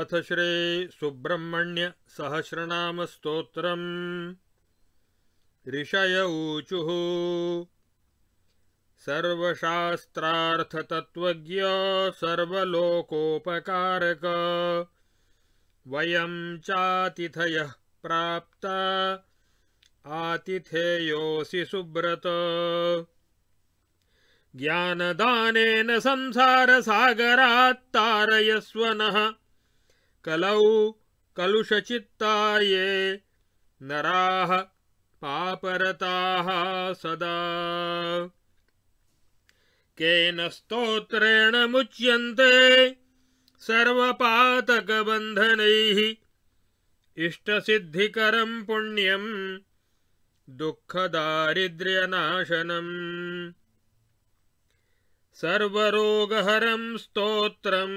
अथ श्री श्रीसुब्रह्मण्य सहस्रनामस्तोत्रम् ऋषय ऊचुः सर्वशास्त्रार्थतत्त्वज्ञ सर्वलोकोपकारक वयं चातिथयः प्राप्ता आतिथेयोऽसि सुब्रत ज्ञानदानेन संसारसागरात् तारयस्व नः कलौ कलुषचित्ता ये नराः पापरताः सदा केन स्तोत्रेण मुच्यन्ते सर्वपातकबन्धनैः इष्टसिद्धिकरं पुण्यं दुःखदारिद्र्यनाशनम् सर्वरोगहरं स्तोत्रम्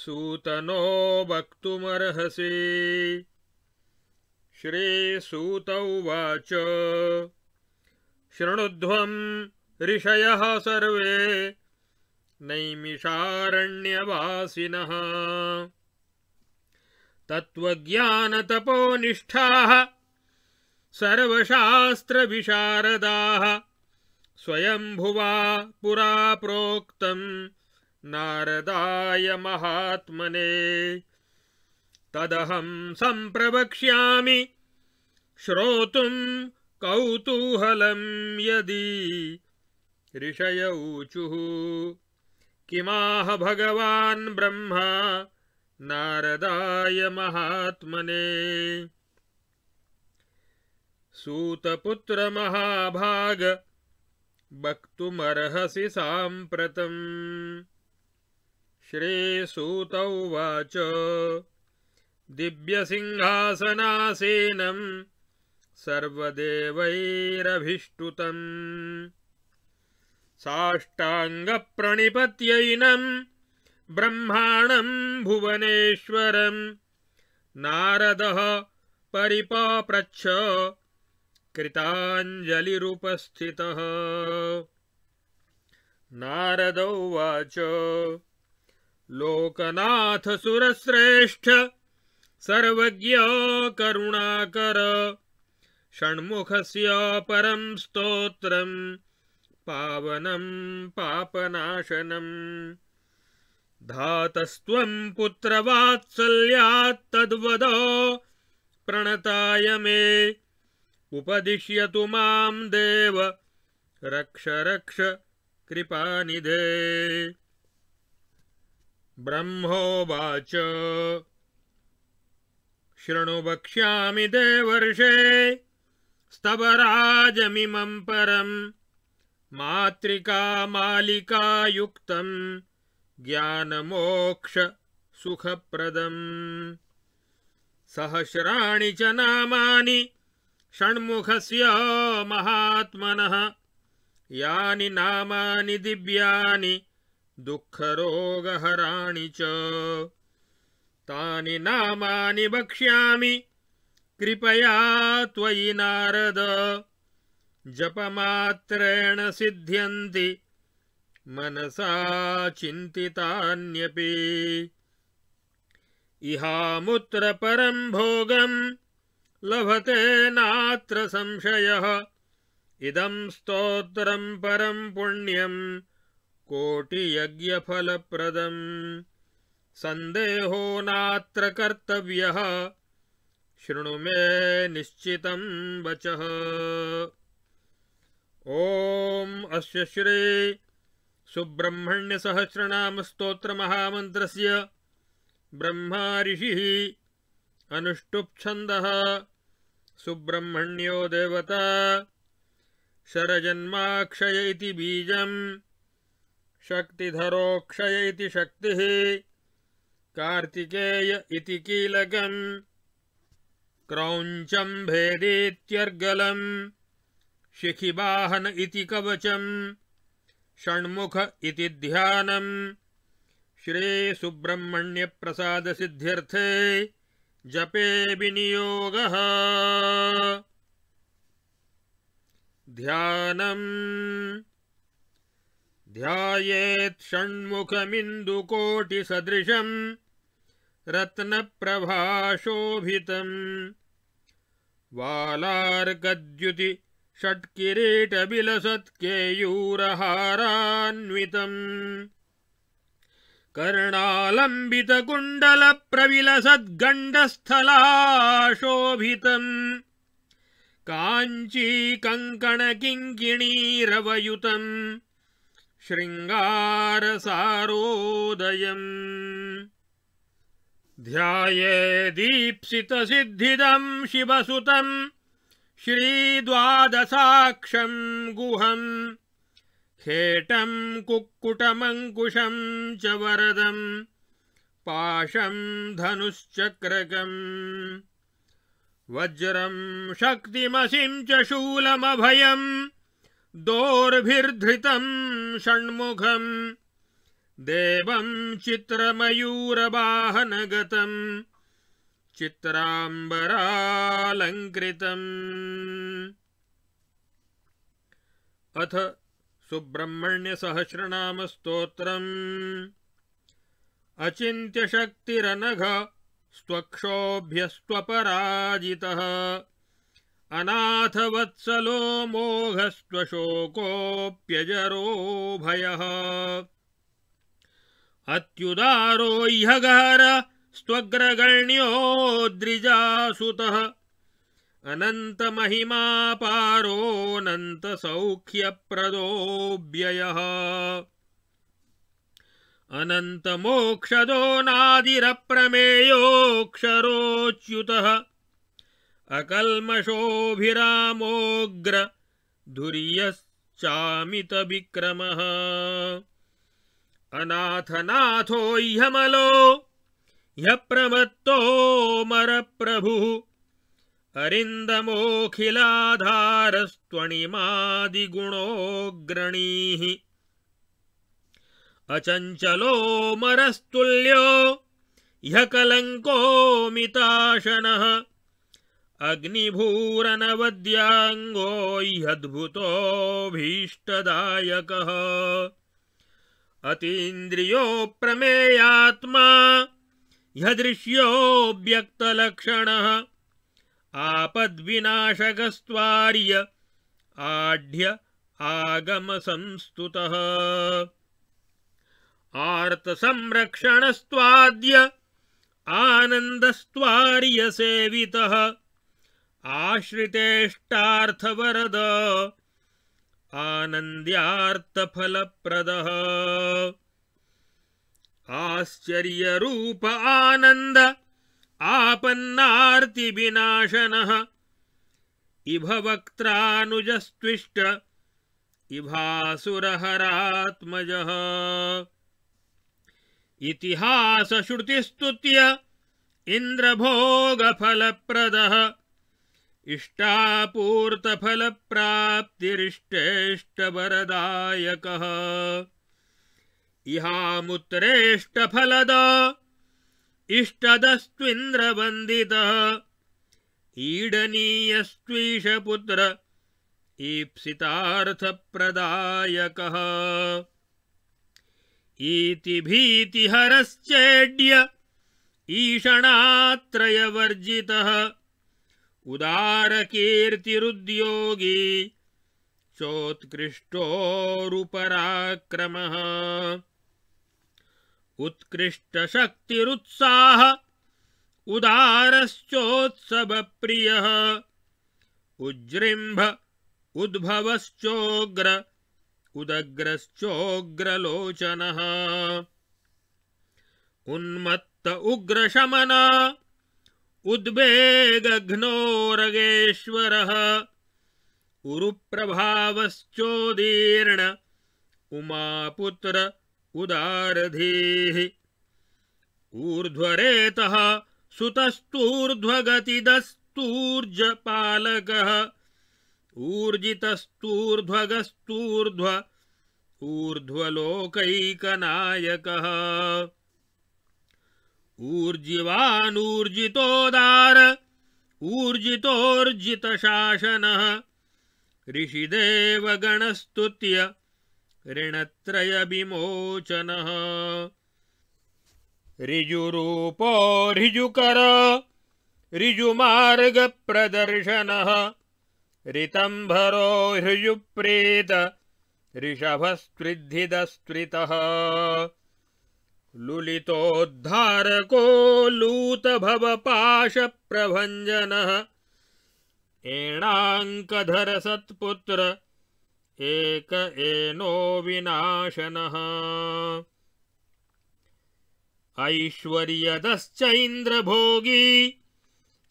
सूतनो वक्तुमर्हसि श्रीसूत उवाच शृणुध्वम् ऋषय सर्वे नैमिषारण्यवासिनः तत्त्वज्ञानतपोनिष्ठाः सर्वशास्त्रविशारदाः स्वयम्भुवा पुरा प्रोक्तम् नारदाय महात्मने तदहं संप्रवक्ष्या श्रोत कौतूहल यदि ऋषय ऊचु किमाह भगवान्ब्रह्मा नारदाय महात्मने सूतपुत्र महाभाग वक्तुमर्हसि साम्प्रतम् श्रीसूत उवाच दिव्यसिंहासनासीनम् सर्वदेवैरभिष्टुतम् साष्टाङ्गप्रणिपत्यैनम् ब्रह्माणम् भुवनेश्वरम् नारदः कृताञ्जलिरुपस्थितः नारदौ उवाच लोकनाथसुरश्रेष्ठ सर्वज्ञ करुणाकर षण्मुखस्य स्तोत्रं स्तोत्रम् पावनम् पापनाशनम् धातस्त्वम् तद्वद प्रणताय मे उपदिश्यतु माम् देव रक्ष रक्ष कृपानिधे ब्रह्मोवाच शृणु वक्ष्यामि देवर्षे स्तबराजमिमम् परम् मातृकामालिकायुक्तम् ज्ञानमोक्ष सुखप्रदम् सहस्राणि च नामानि षण्मुखस्य महात्मनः यानि नामानि दिव्यानि दुःखरोगहराणि च तानि नामानि वक्ष्यामि कृपया त्वयि नारद जपमात्रेण सिद्ध्यन्ति मनसा चिन्तितान्यपि मुत्र परम् भोगम् लभते नात्र संशयः इदम् स्तोत्रम् परम् पुण्यम् कोटियज्ञफलप्रदम् सन्देहो नात्र कर्तव्यः शृणु मे निश्चितं वचः ॐ अस्य श्री सुब्रह्मण्यसहस्रनामस्तोत्रमहामन्त्रस्य ब्रह्मा ऋषिः अनुष्टुप्छन्दः सुब्रह्मण्यो देवता शरजन्माक्षय इति बीजम् शक्तिधरोक्षय इति शक्तिः कार्तिकेय इति कीलकम् क्रौञ्चं भेदेत्यर्गलम् शिखिवाहन इति कवचम् षण्मुख इति ध्यानम् श्रीसुब्रह्मण्यप्रसादसिद्ध्यर्थे जपे विनियोग ध्यानम् ध्यायेत् षण्मुखमिन्दुकोटिसदृशम् रत्नप्रभाशोभितम् वालार्कद्युति षट्किरीटविलसत्केयूरहारान्वितम् कर्णालम्बितकुण्डलप्रविलसद्गण्डस्थलाशोभितम् काञ्चीकङ्कणकिङ्किणीरवयुतम् शृङ्गारसारोदयम् ध्याये दीप्सितसिद्धिदं शिवसुतम् श्रीद्वादसाक्षं गुहम् हेटं कुक्कुटमङ्कुशं च वरदम् पाशं धनुश्चक्रकम् वज्रं शक्तिमसिं च शूलमभयम् दोर्भिर्धृतम् षण्मुखम् देवं चित्रमयूरवाहनगतम् चित्राम्बरालङ्कृतम् अथ सुब्रह्मण्यसहस्रनामस्तोत्रम् अचिन्त्यशक्तिरनघ स्वक्षोभ्यस्त्वपराजितः अनाथवत्सलो अनाथ वत्सलो स्त्वग्रगण्यो द्रिजासुतः अनन्तमहिमापारोऽनन्तसौख्यप्रदो व्ययः अनन्तमोक्षदो नादिरप्रमेयोक्षरोच्युतः अकल्मषोऽभिरामोऽग्र धुर्यश्चामितविक्रमः अनाथनाथो ह्यमलो ह्य प्रमत्तो अरिन्दमोऽखिलाधारस्त्वणिमादिगुणोऽग्रणीः अचञ्चलो मरस्तुल्यो अग्निभूरनवद्याङ्गो ह्यद्भुतोऽभीष्टदायकः अतीन्द्रियो प्रमेयात्मा ह्यदृश्योऽव्यक्तलक्षणः आपद्विनाशकस्त्वार्य आढ्य आगमसंस्तुतः आर्तसंरक्षणस्त्वाद्य आनन्दस्त्वार्यसेवितः आश्रितेष्टार्थवरद आनन्द्यार्थफलप्रदः आश्चर्यरूप आनन्द आपन्नार्तिविनाशनः इभ वक्त्रानुजस्त्विष्ट इभासुरहरात्मजः इतिहासश्रुतिस्तुत्य इन्द्रभोगफलप्रदः इष्टापूर्तफलप्राप्तिरिष्टेष्टवरदायकः इहामुत्रेष्टफलद इष्टदस्त्न्द्रवन्दितः ईडनीयस्त्वीषपुत्र ईप्सितार्थप्रदायकः भीतिहरश्चेड्य ईषणात्रयवर्जितः उदारकीर्तिरुद्योगी चोत्कृष्टोरुपराक्रमः उत्कृष्टशक्तिरुत्साह उदारश्चोत्सवप्रियः उज्जृम्भ उद्भवश्चोग्र उदग्रश्चोग्रलोचनः उन्मत्त उग्रशमना, उद्वेगघ्नोरगेश्वरः उरुप्रभावश्चोदीर्ण उमापुत्र उदारधीः ऊर्ध्वरेतः सुतस्तूर्ध्वगतिदस्तूर्जपालकः ऊर्जितस्तूर्ध्वगस्तूर्ध्व ऊर्ध्वलोकैकनायकः ऊर्जिवानूर्जितोदार ऊर्जितोर्जितशासनः ऋषिदेवगणस्तुत्य ऋणत्रयविमोचनः ऋजुरूपो ऋजुकर ऋजुमार्गप्रदर्शनः ऋतम्भरो ऋजुप्रीत ऋषभस्त्रिद्धिदस्त्रितः लुलितोद्धारको लूतभवपाशप्रभञ्जनः एणाङ्कधर सत्पुत्र एक विनाशनः ऐश्वर्यदश्चैन्द्रभोगी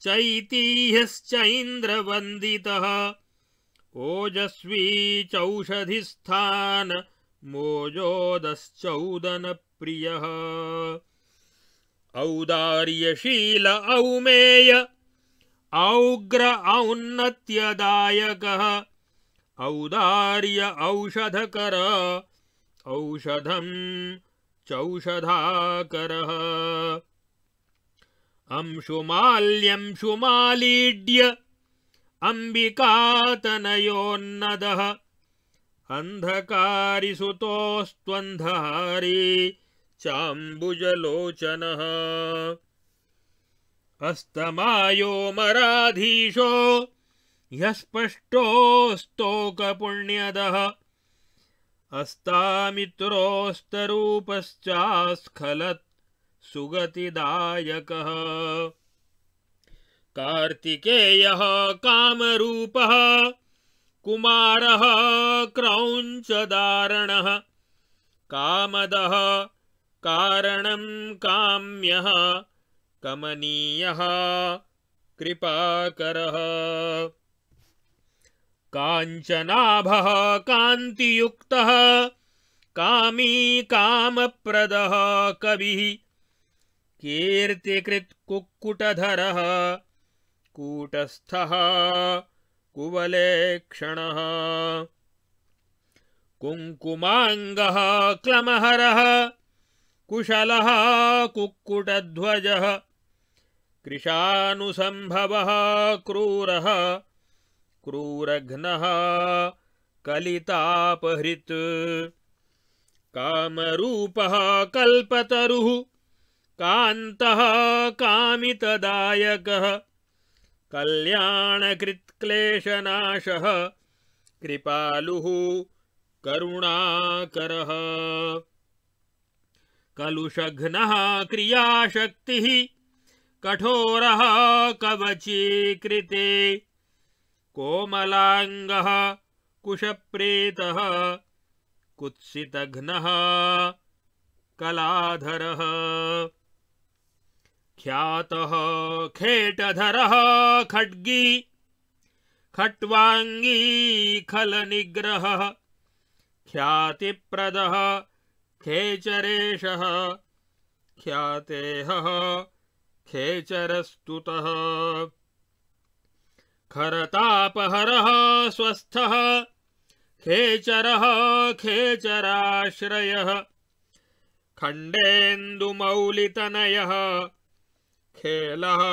चैतिह्यश्चैन्द्रवन्दितः ओजस्वी चौषधिस्थान मोजोदश्चौदन प्रियः औदार्यशील औमेय औग्र औन्नत्यदायकः औदार्य औषधकर औषधम् चौषधाकरः अंशुमाल्यं शुमालीड्य अम्बिकातनयोन्नदः अन्धकारिसुतोस्त्वन्धारि चाम्बुजलोचनः अस्तमायो ह्यः स्पष्टोऽस्तोकपुण्यदः अस्तामित्रोऽस्तरूपश्चास्खलत् सुगतिदायकः कार्तिकेयः कामरूपः कुमारः क्रौञ्चदारणः कामदः कारणम् काम्यः कमनीयः कृपाकरः काञ्चनाभः कान्तियुक्तः कामी कामप्रदः कविः कीर्तिकृत्कुक्कुटधरः कूटस्थः कुवलेक्षणः कुङ्कुमाङ्गः क्लमहरः कुशल कुक्कुटध्वजः कृशानुसम्भवः क्रूरः क्रूरघ्नः कलितापहृत् कामरूपः कल्पतरुः कान्तः कामितदायकः कल्याणकृत्क्लेशनाशः कृपालुः करुणाकरः कलुषघ्न क्रियाशक्ति कठोर कवचीकृते कुश प्रेत कुत्सितघ्न कलाधर ख्या खेटधर खड्गी खट्वांगी निग्रह ख्याति ख्यातिप्रदः खेचरेशः ख्यातेहः खेचरस्तुतः खरतापहरः स्वस्थः खेचरः खेचराश्रयः खण्डेन्दुमौलितनयः खेलः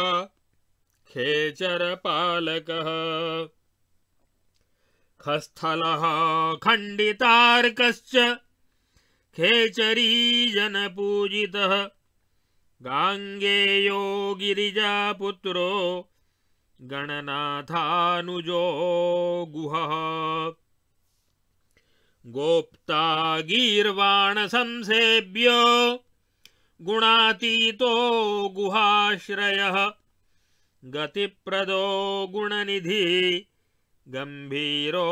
खेचरपालकः खस्थलः खण्डितार्कश्च गांगेयो गाङ्गेयो गिरिजापुत्रो गणनाथानुजो गुहः गोप्ता गीर्वाणसंसेव्य गुणातीतो गुहाश्रयः गतिप्रदो गुणनिधि गंभीरो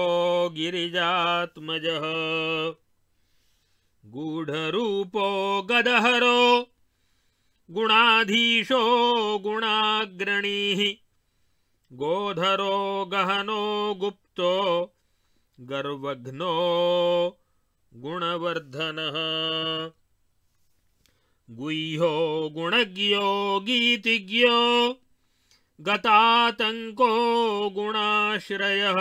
गिरिजात्मजः गूढरूपो गदहरो गुणाधीशो गुणाग्रणीः गोधरो गहनो गुप्तो गर्वघ्नो गुणवर्धनः गुह्यो गुणज्ञो गीतिज्ञो गतातङ्को गुणाश्रयः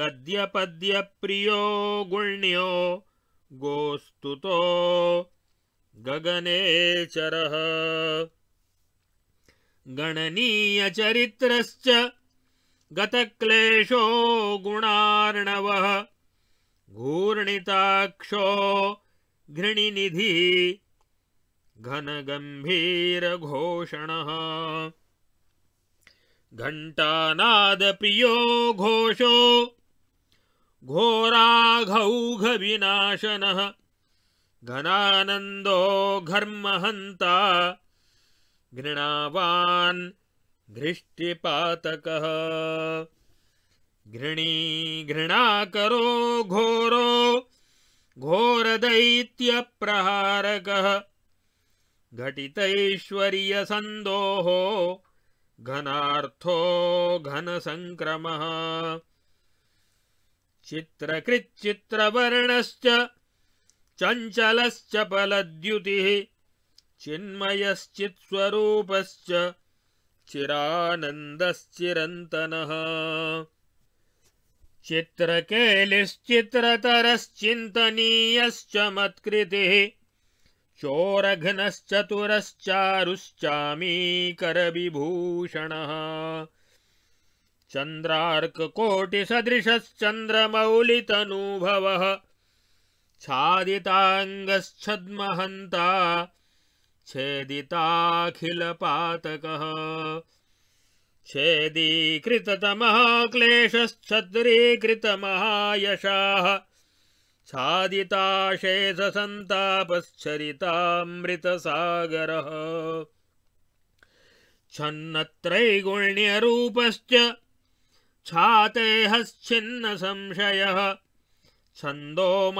गद्यपद्यप्रियो गुण्यो गोस्तुतो गगनेचरः गणनीयचरित्रश्च गतक्लेशो गुणार्णवः घूर्णिताक्षो घृणिनिधि घनगम्भीरघोषणः घण्टानादप्रियो घोषो घोराघौघविनाशनः घनानन्दो घर्महन्ता घृणावान् दृष्टिपातकः घृणी घृणाको घोरो घोरदैत्यप्रहारकः घटितैश्वर्यसन्दोहो घन घनसङ्क्रमः चित्रकृच्चित्रवर्णश्च चञ्चलश्च पलद्युतिः चिन्मयश्चित्स्वरूपश्च चिरानन्दश्चिरन्तनः चित्रकेलिश्चित्रतरश्चिन्तनीयश्च मत्कृतिः चोरघ्नश्चतुरश्चारुश्चामीकरविभूषणः चन्द्रार्ककोटिसदृशश्चन्द्रमौलितनूभवः छादिताङ्गश्छद्महन्ता छेदिताखिलपातकः छेदीकृततमः क्लेशश्छद्रीकृतमहायशाः छादिताशेषसन्तापश्चरितामृतसागरः छन्नत्रैगुण्यरूपश्च छातेहच्छिन्नसंशयः छन्दोमयश्छन्दगामी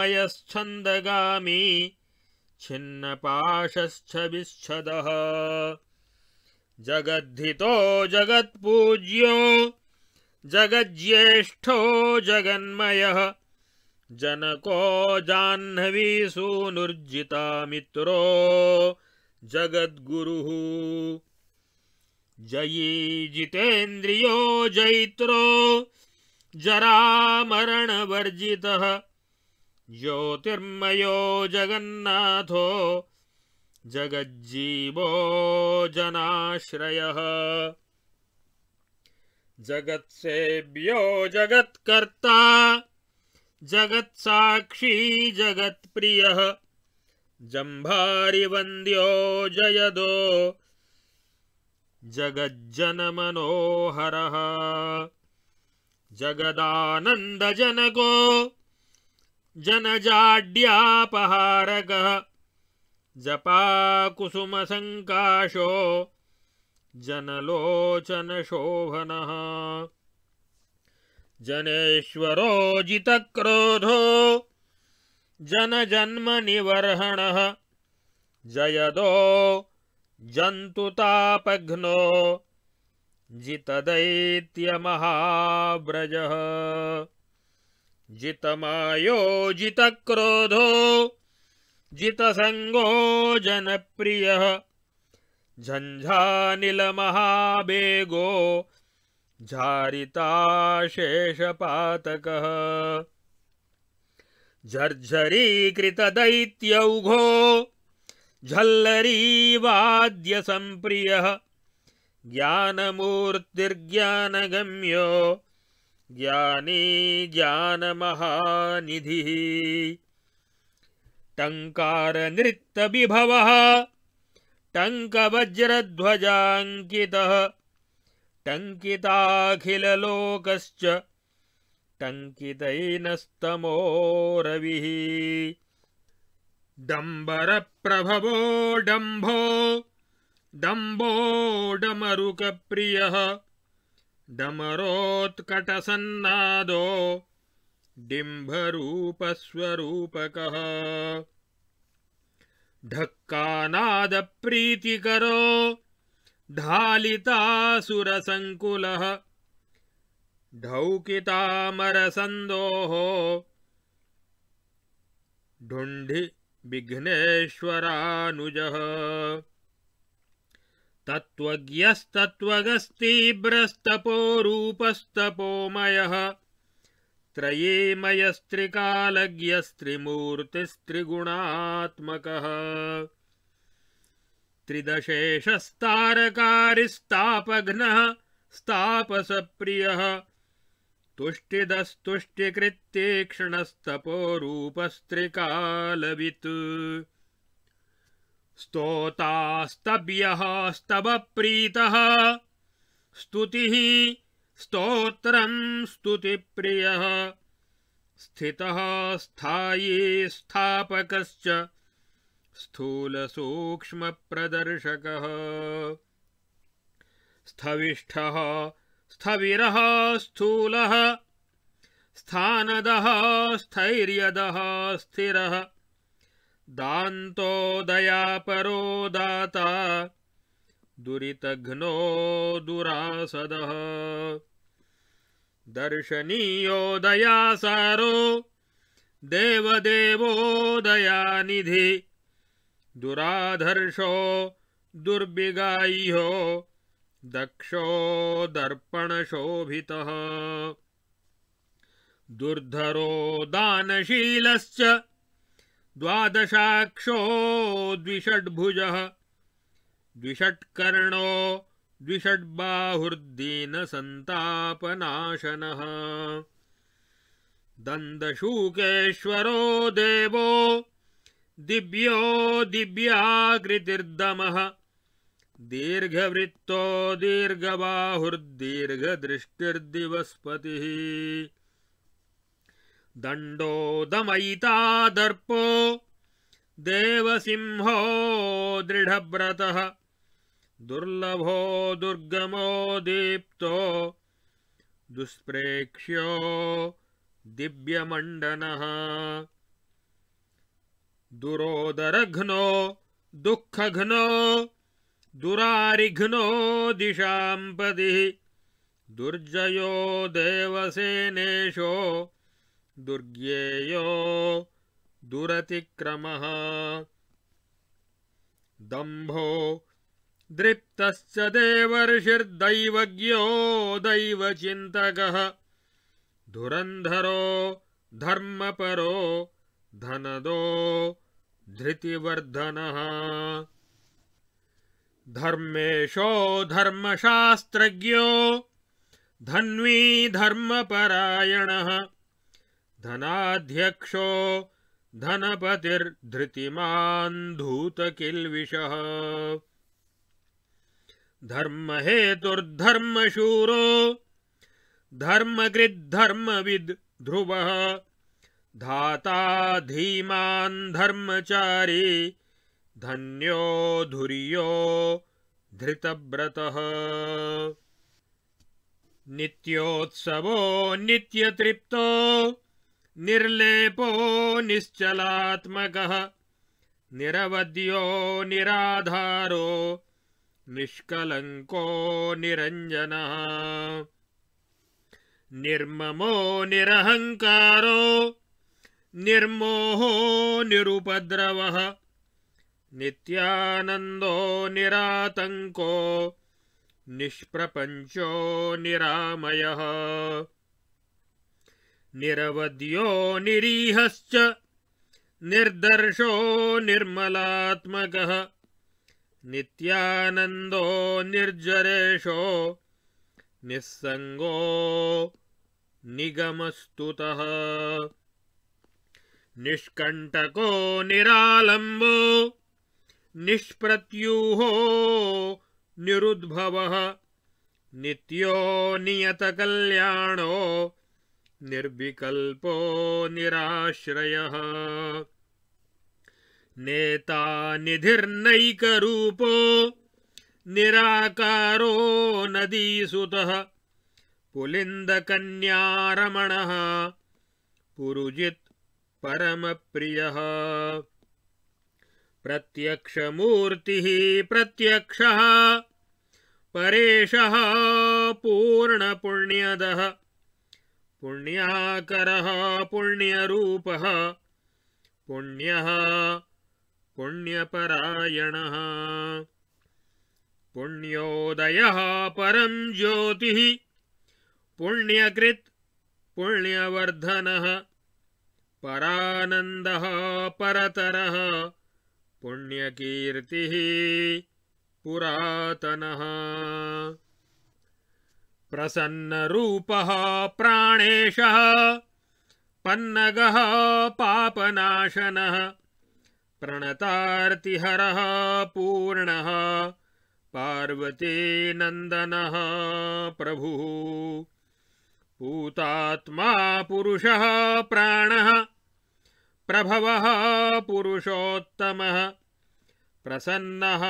छिन्नपाश्छविच्छदः जगद्धितो जगत्पूज्यो जगज्ज्येष्ठो जगन्मयः जनको जाह्नवीसूनुर्जिता मित्रो जगद्गुरुः जयी जितेन्द्रियो जैत्रो जरामरणवर्जितः ज्योतिर्मयो जगन्नाथो जगज्जीवो जनाश्रय जगत्सेव्यो जगत्कर्ता जगत्साक्षी जगत्प्रियः वंद्यो जयदो जगज्जन मनोहर जगज्जनमनोहरः जगदानन्दजनको जनजाड्यापहारकः जपाकुसुमसङ्काशो जनलोचनशोभनः जनेश्वरोजितक्रोधो जनजन्मनिवर्हणः जयदो जन्तुतापघ्नो जितदैत्यमहाव्रजः जितमायो जितक्रोधो जितसङ्गो जनप्रियः झञ्झानिलमहाबेगो झारिताशेषपातकः झर्झरीकृतदैत्यौघो झल्लरीवाद्यसम्प्रियः ज्ञानमूर्तिर्ज्ञानगम्यो ज्ञानी ज्ञानमहानिधिः टङ्कारनृत्तविभवः टङ्कवज्रध्वजाङ्कितः टङ्किताखिलोकश्च टङ्कितैनस्तमो रविः डम्बरप्रभवो डम्भो डम्बोडमरुकप्रियः डमरोत्कटसन्नादो डिम्भरूपस्वरूपकः ढालिता ढालितासुरसङ्कुलः ढौकितामरसंदोह ढुण्ढि विघ्नेश्वरानुजः तत्त्वज्ञस्तत्त्वगस्तीव्रस्तपोरूपस्तपोमयः त्रयेमयस्त्रिकालज्ञस्त्रिमूर्तिस्त्रिगुणात्मकः त्रिदशेषस्तारकारिस्तापघ्नः स्तापसप्रियः तुष्टिदस्तुष्टिकृत्तीक्ष्णस्तपोरूपस्त्रिकालवित् स्तोतास्तव्यः स्तवप्रीतः स्तुतिः स्तोत्रम् स्तुतिप्रियः स्थितः स्थायी स्थापकश्च स्थूलसूक्ष्मप्रदर्शकः स्थविष्ठः स्थविरः स्थूलः स्थानदः स्थैर्यदः स्थिरः दान्तो दयापरो दाता दुरितघ्नो दुरासदः दर्शनीयो दयासारो देवदेवो दयानिधि दुराधर्षो दुर्बिगाह्यो दक्षो दर्पणशोभितः दुर्धरो दानशीलश्च द्वादशाक्षो द्विषड्भुजः द्विषट्कर्णो द्विषड्बाहुर्दीनसन्तापनाशनः दन्दशूकेश्वरो देवो दिव्यो दिव्याकृतिर्दमः दीर्घवृत्तो दीर्घबाहुर्दीर्घदृष्टिर्दिवस्पतिः दण्डो दमयितादर्पो देवसिंहो दृढव्रतः दुर्लभो दुर्गमो दीप्तो दुष्प्रेक्ष्यो दिव्यमण्डनः दुरोदरघ्नो दुःखघ्नो दुरारिघ्नो दिशाम्पदिः दुर्जयो देवसेनेशो दुर्ग्येयो दुरतिक्रमः दम्भो दृप्तश्च देवर्षिर्दैवज्ञो दैवचिन्तकः धुरन्धरो धर्मपरो धनदो धृतिवर्धनः धर्मेशो धर्मशास्त्रज्ञो धन्वी धर्मपरायणः धनाध्यक्षो धर्म धूतकिल्विषः धर्महेतुर्धर्मशूरो विद ध्रुव धाता धीमा धर्मचारी धन्यो धुर्यो धृतव्रतः नित्योत्सवो नित्यतृप्तो निर्लेपो निश्चलात्मक निरवद्यो निराधारो निष्कलङ्को निरञ्जनः निर्ममो निरहङ्कारो निर्मोहो निरुपद्रवः नित्यानन्दो निरातङ्को निष्प्रपञ्चो निरामयः निरवद्यो निरीहश्च निर्दर्शो निर्मलात्मकः नित्यानन्दो निर्जरेशो निस्सङ्गो निगमस्तुतः निष्कण्टको निरालम्बो निष्प्रत्यूहो निरुद्भव नित्यो नियत कल्याणो निर्विकल्पो निराश्रय नेता निधिर्नैक रूपो निराकारो नदी सुत पुलिंद कन्या रमण पुरुजित परम प्रियः प्रत्यक्षमूर्तिः प्रत्यक्षः परेशः पूर्णपुण्यदः पुण्याकरः पुण्यरूपः पुण्यः पुण्यपरायणः पुण्योदयः परं ज्योतिः पुण्यकृत् पुण्यवर्धनः परानन्दः परतरः पुण्यकीर्तिः पुरातनः प्रसन्नरूपः प्राणेशः पन्नगः पापनाशनः प्रणतार्तिहरः पूर्णः पार्वतीनन्दनः प्रभुः पूतात्मा पुरुषः प्राणः भवः पुरुषोत्तमः प्रसन्नः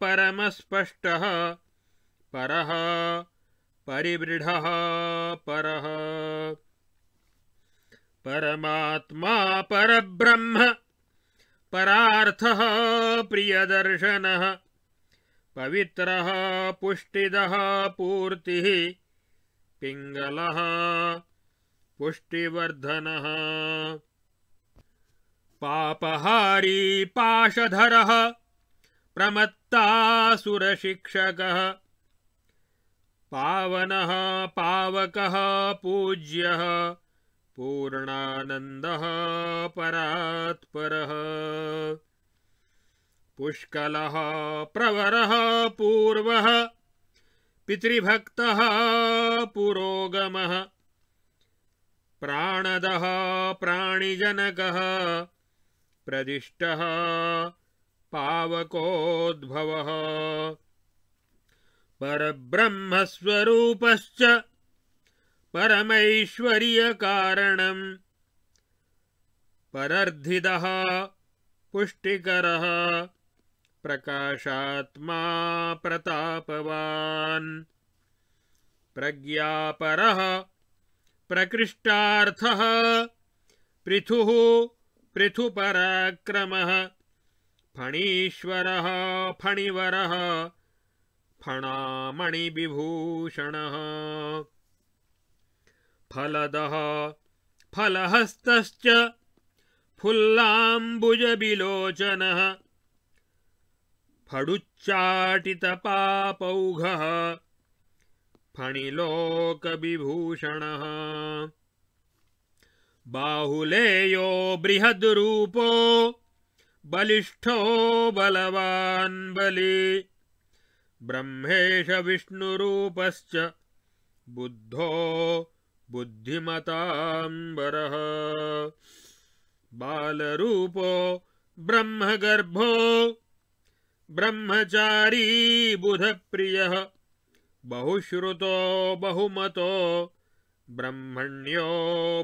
परमस्पष्टः परः परिवृढः परः परमात्मा परब्रह्म परार्थः प्रियदर्शनः पवित्रः पुष्टिदः पूर्तिः पिङ्गलः पुष्टिवर्धनः पापहारी प्रमत्ता सुरशिक्षक पावन पावक पूज्य पूर्णानंद परात्पर पुष्क प्रवर पूर्व पितृभक्त पुरोगमः प्राणद प्राणिजनकः प्रदिष्टः पावकोद्भव परब्रह्मस्वरूपश्च परमैश्वर्यकारणम् परर्धिदः पुष्टिकरः प्रकाशात्मा प्रतापवान् प्रज्ञापरः प्रकृष्टार्थः पृथुः पृथुपराक्रमः फणीश्वरः फणिवरः फणामणिविभूषणः फलदः फलहस्तश्च फुल्लाम्बुजविलोचनः फडुच्चाटितपापौघः फणिलोकविभूषणः बाहुलेयो बृहद्रूपो बलिष्ठो बलवान् बलि ब्रह्मेश विष्णुरूपश्च बुद्धो बुद्धिमताम्बरः बालरूपो ब्रह्मगर्भो ब्रह्मचारी बुधप्रियः बहुश्रुतो बहुमतो ब्रह्मण्यो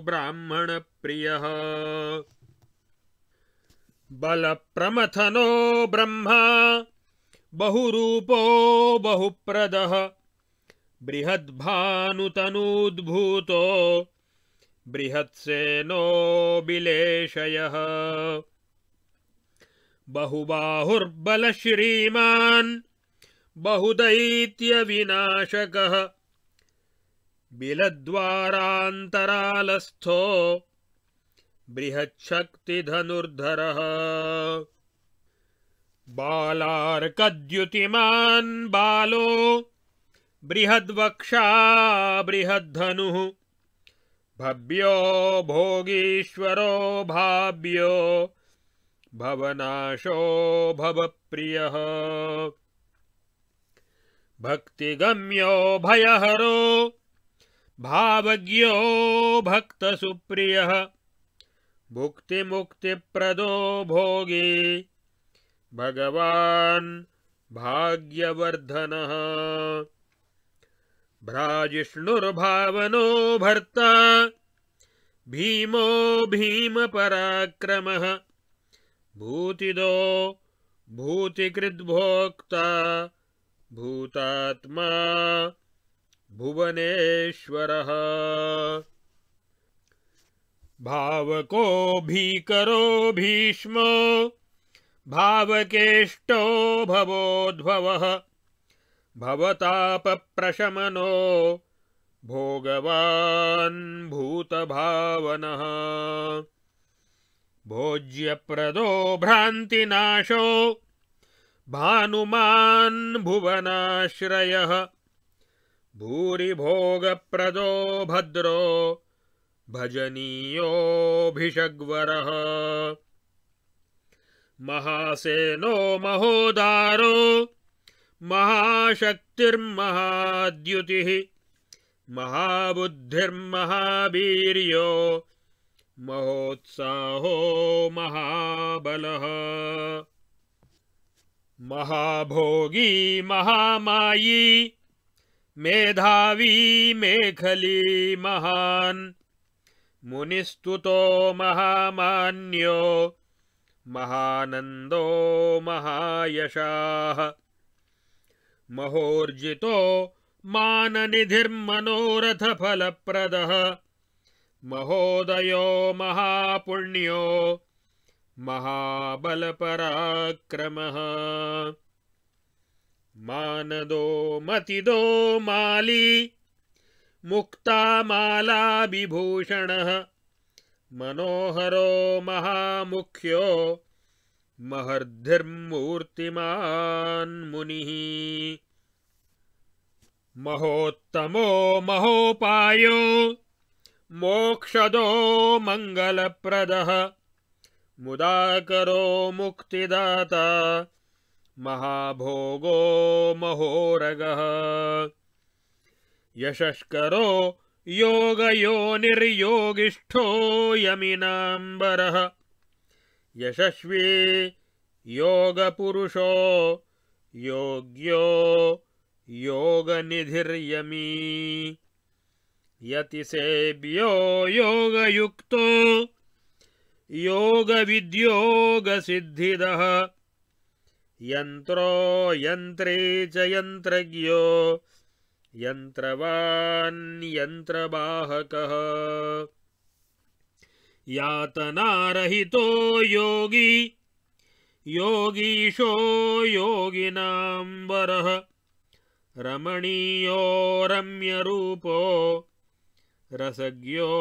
ब्राह्मणप्रियः बलप्रमथनो ब्रह्मा बहुरूपो बहुप्रदः बृहद्भानुतनूद्भूतो बृहत्सेनो विलेशयः बहुबाहुर्बलश्रीमान् बहुदैत्यविनाशकः बिलद्वारान्तरालस्थो बृहच्छक्तिधनुर्धरः बालार्कद्युतिमान् बालो बृहद्वक्षा बृहद्धनु भव्यो भोगीश्वरो भाव्यो भवनाशो प्रिय भक्तिगम्यो भयहरो भावज्ञो भक्तसुप्रियः भुक्तिमुक्तिप्रदो भोगी भगवान् भाग्यवर्धनः भ्राजिष्णुर्भावनो भर्ता भीमो भीमपराक्रमः भूतिदो भूतिकृद्भोक्ता भूतात्मा भुवनेश्वरः भीकरो भीष्मो भावकेष्टो भवोद्भवः भवतापप्रशमनो भोगवान् भूतभावनः भोज्यप्रदो भ्रान्तिनाशो भुवनाश्रयः भूरिभोगप्रदो भद्रो भजनीयोऽभिषग्वरः महासेनो महोदारो महाशक्तिर्महाद्युति महाबुद्धिर्महावीर्यो महोत्साहो महाबल महाभोगी महामायी मेधावी मेखली महान् मुनिस्तुतो महामान्यो महानन्दो महायशाः महोर्जितो माननिधिर्मनोरथफलप्रदः महोदयो महापुण्यो महाबलपराक्रमः मानदो मतिदो माली मुक्तामाला विभूषणः मनोहरो महामुख्यो महर्धिर्मूर्तिमान् मुनिः महोत्तमो महोपायो मोक्षदो मङ्गलप्रदः मुदाकरो मुक्तिदाता महाभोगो महोरगः यशस्करो योगयो निर्योगिष्ठो यमिनाम्बरः योगपुरुषो योग्यो योगनिधिर्यमी यतिसेव्यो योगयुक्तो योगविद्योगसिद्धिदः यंत्रो यन्त्रे च यन्त्रज्ञो यन्त्रवान्यन्त्रवाहकः यातनारहितो योगी योगीशो योगिनाम्बरः रमणीयो रम्यरूपो रसज्ञो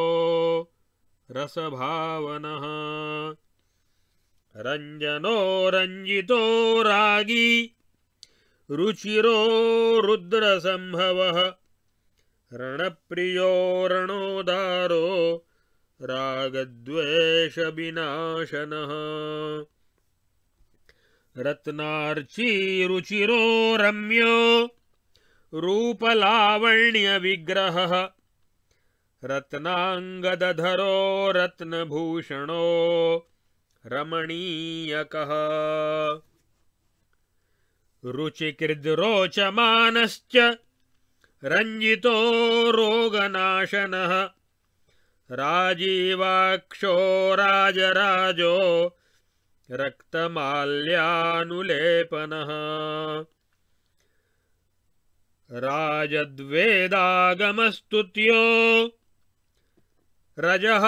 रसभावनः रञ्जनो रञ्जितो रागी रुचिरो रुद्रसम्भवः रणोदारो रागद्वेषविनाशनः रुचिरो रम्यो रूपलावण्यविग्रहः रत्नाङ्गदधरो रत्नभूषणो रमणीयकः रुचिकृद्रोचमानश्च रञ्जितो रोगनाशनः राजीवाक्षो राजराजो रक्तमाल्यानुलेपनः राजद्वेदागमस्तुत्यो रजः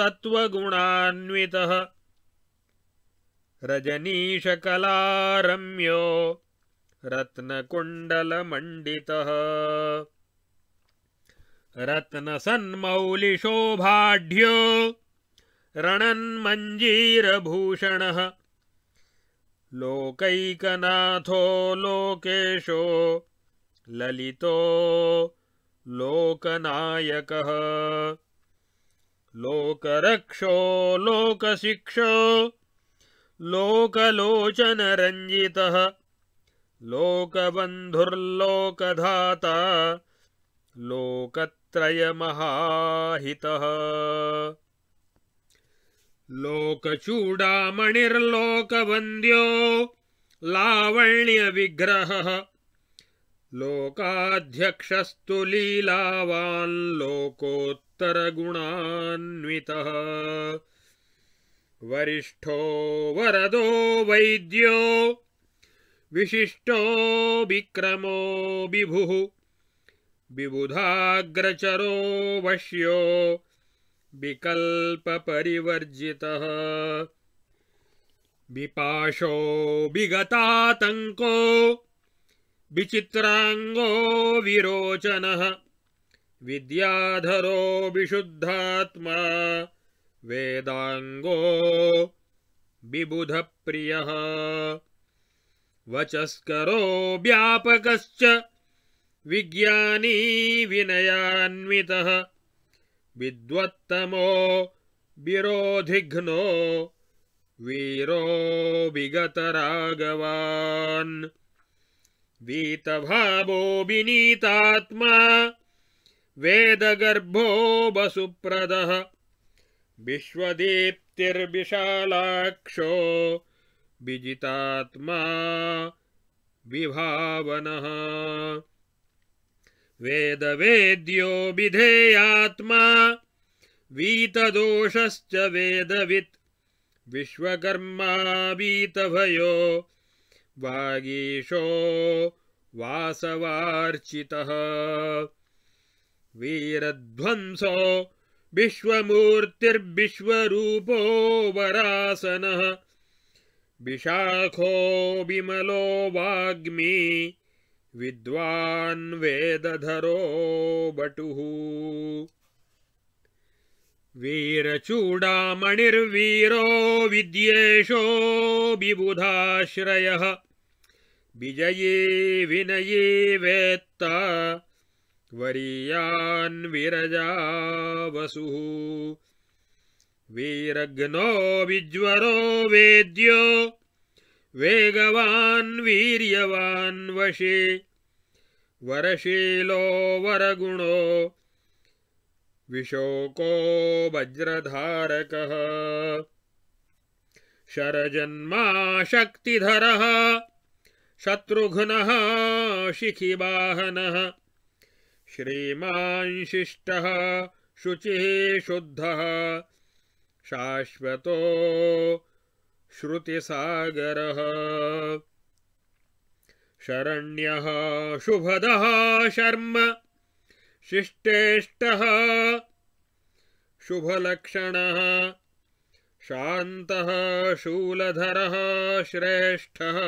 सत्त्वगुणान्वितः रजनीशकलारम्यो रत्नकुण्डलमण्डितः रत्नसन्मौलिशोभाढ्यो रणन्मञ्जीरभूषणः लोकैकनाथो लोकेशो ललितो लोकनायकः लोकरक्षो लोकशिक्षो लोकलोचनरञ्जितः लोकबन्धुर्लोकधाता लोकत्रयमहाहितः लोकचूडामणिर्लोकवन्द्यो लावण्यविग्रहः लोकाध्यक्षस्तु लीलावाल्लोकोत्तरगुणान्वितः वरिष्ठो वरदो वैद्यो विशिष्टो विक्रमो विभु विबुधाग्रचरो वश्यो विकल्पपरिवर्जितः विपाशो विगतातङ्को विचित्राङ्गो विरोचनः विद्याधरो विशुद्धात्मा वेदाङ्गो विबुधप्रियः वचस्करो व्यापकश्च विनयान्वितः विद्वत्तमो विरोधिघ्नो विगतरागवान् वीतभावो विनीतात्मा वेदगर्भो वसुप्रदः विश्वदीप्तिर्विशालाक्षो विजितात्मा विभावनः वेदवेद्यो विधेयात्मा वीतदोषश्च वेदवित् विश्वकर्मा वीतभयो वागीशो वासवार्चितः वीरध्वंसो विश्वमूर्तिर्विश्वरूपो वरासनः विशाखो विमलो वाग्मी वेदधरो बटुः वीरचूडामणिर्वीरो विद्येशो विबुधाश्रयः विजये विनये वेत्ता वरीयान् वसु वसुः वीरघ्नो विज्वरो वेद्यो वेगवान् वरशीलो वरगुणो विशोको वज्रधारकः शरजन्मा शक्तिधरः शत्रुघ्नः शिखिवाहनः श्रीमां शिष्टः शुचिः शुद्धः शाश्वतो श्रुतिसागरः शरण्यः शुभदः शर्म शिष्टेष्टः शुभलक्षणः शान्तः शूलधरः श्रेष्ठः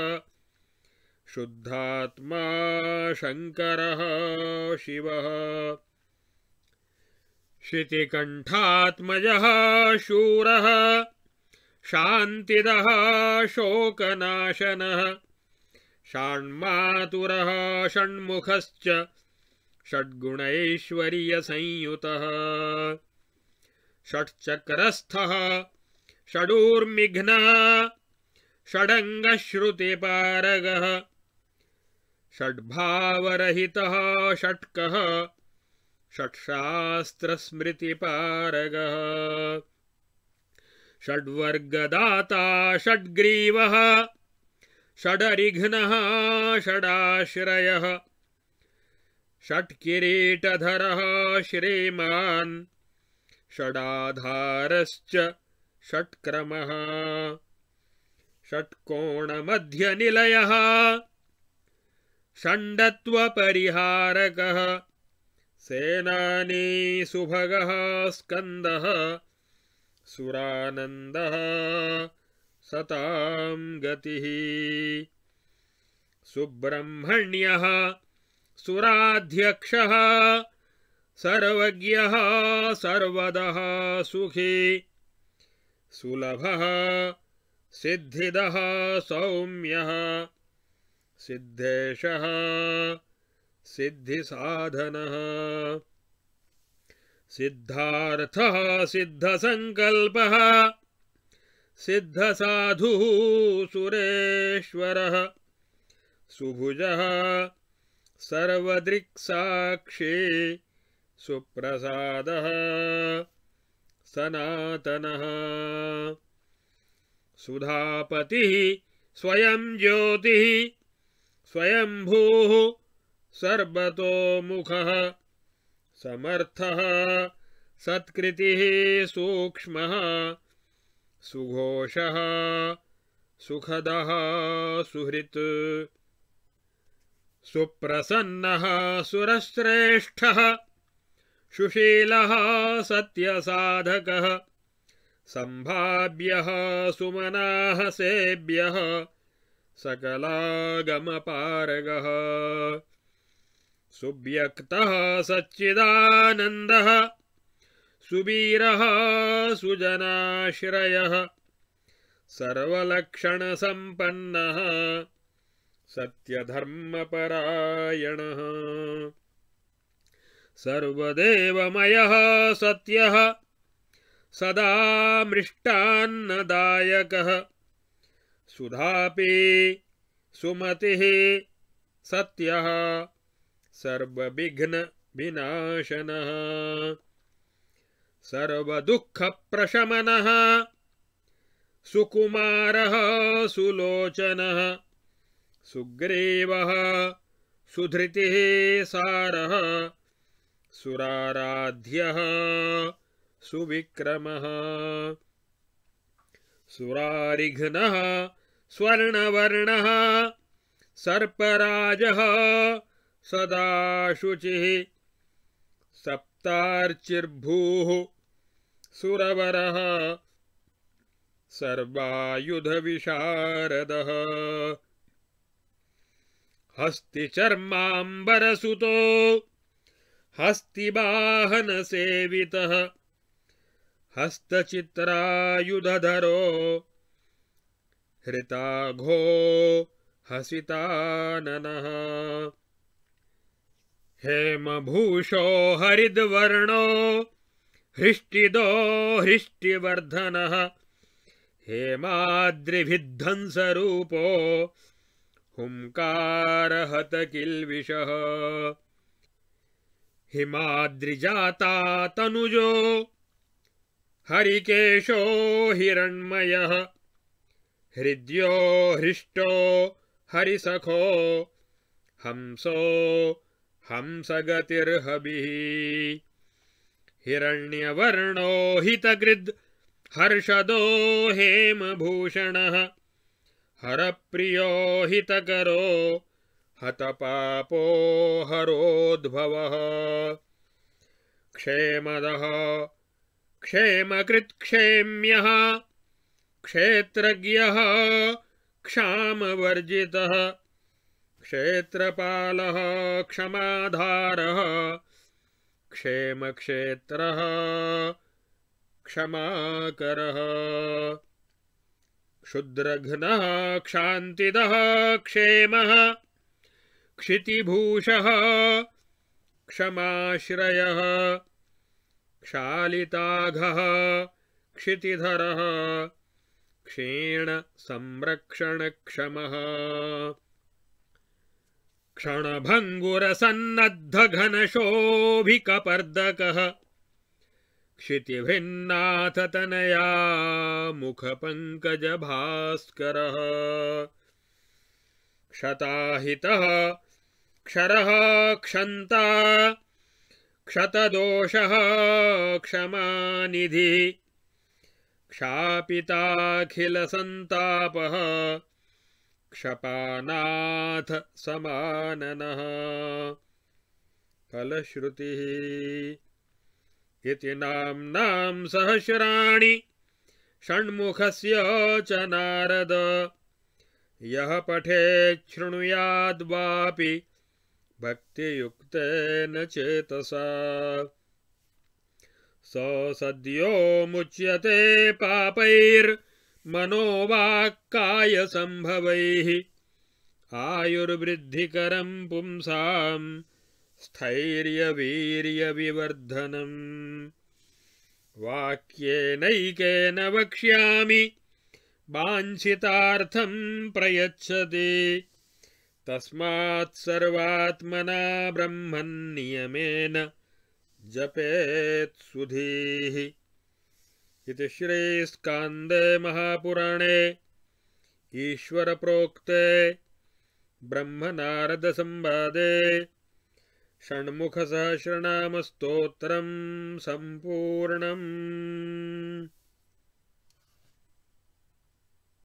शुद्धात्मा शङ्करः शिवः क्षितिकण्ठात्मजः शूरः शान्तिदः शोकनाशनः षाण्मातुरः षण्मुखश्च षड्गुणैश्वर्यसंयुतः षट्चक्रस्थः षडूर्मिघ्नः षडङ्गश्रुतिपारगः षड्भावरहितः षट्कः षट्शास्त्रस्मृतिपारगः षड्वर्गदाता षड्ग्रीवः षडरिघ्नः षडाश्रयः षट्किरीटधरः श्रीमान् षडाधारश्च षट्क्रमः षट्कोणमध्यनिलयः षण्डत्वपरिहारकः सुभगः, स्कन्दः सुरानन्दः सतां गतिः सुब्रह्मण्यः सुराध्यक्षः सर्वज्ञः सर्वदः सुखी सुलभः सिद्धिदः सौम्यः सिद्धेश सिद्धि साधन सिद्धार्थ सिद्ध सिद्धार्थः सिद्ध साधु सुरेश्वरः सुभुज सर्वदृक्साक्षी सुप्रसाद सनातन सुधापति स्वयं ज्योति स्वयम्भूः सर्वतोमुखः समर्थः सत्कृतिः सूक्ष्मः सुघोषः सुखदः सुहृत् सुप्रसन्नः सुरश्रेष्ठः सुशीलः सत्यसाधकः सम्भाव्यः सेव्यः सकलागमपारगः सुव्यक्तः सच्चिदानन्दः सुजनाश्रय सर्वक्षण सर्वलक्षणसम्पन्नः सत्यधर्मपरायण सर्वदेवमयः सत्य सदा मृष्टान्नदायकः सुधापि सुमतिः सत्यः सर्वविघ्नविनाशनः सर्वदुःखप्रशमनः सुकुमारः सुलोचनः सुग्रीवः सुधृतिः सारः सुराराध्यः सुविक्रमः सुरारिघ्नः स्वर्णवर्णः सर्पराजः सदा शुचिः सप्तार्चिर्भूः सुरवरः सर्वायुधविशारदः हस्तिचर्माम्बरसुतो हस्तिवाहनसेवितः हस्तचित्रायुधधरो हृताघो हेम भूषो हरिदर्ण हृष्टिदो हृष्टिवर्धनः हुंकार हत किलिश हिमाद्रिजाता तनुजो हरिकेशो हिण्मय हृद्यो हृष्टो हरिसखो हंसो हंसगतिर्हबिः हिरण्यवर्णो हितकृद् हर्षदो हेमभूषणः हरप्रियो हितकरो हतपापो हरोद्भवः क्षेमदः क्षेमकृत्क्षेम्यः क्षेत्र क्षेत्रज्ञः क्षेत्रपाल क्षमाधार क्षेम क्षेत्र क्षमाकरः क्षुद्रघ्नः क्षान्तिदः क्षेमः क्षितिभूषः क्षमाश्रय क्षाताघ क्षितिधरः संरक्षणक्षमः क्षणभङ्गुरसन्नद्धघनशोऽभिकपर्दकः क्षितिभिन्नाथतनया मुखपङ्कजभास्करः क्षताहितः क्षरः क्षन्ता क्षतदोषः क्षमानिधिः क्षापिताखिलसन्तापः क्षपानाथ समाननः फलश्रुतिः इति नाम्नाम् सहस्राणि षण्मुखस्य च नारद यः पठेच्छृणुयाद्वापि भक्तियुक्तेन चेतसा मुच्यते पापैर्मनोवाक्काय सम्भवैः आयुर्वृद्धिकरम् पुंसाम् स्थैर्यवीर्यविवर्धनम् वाक्येनैकेन वक्ष्यामि वाञ्छितार्थम् प्रयच्छति तस्मात्सर्वात्मना ब्रह्मन्नियमेन जपेत् सुधीः इति श्रीस्कान्दे महापुराणे षण्मुख सहस्रनाम स्तोत्रम संपूर्णम्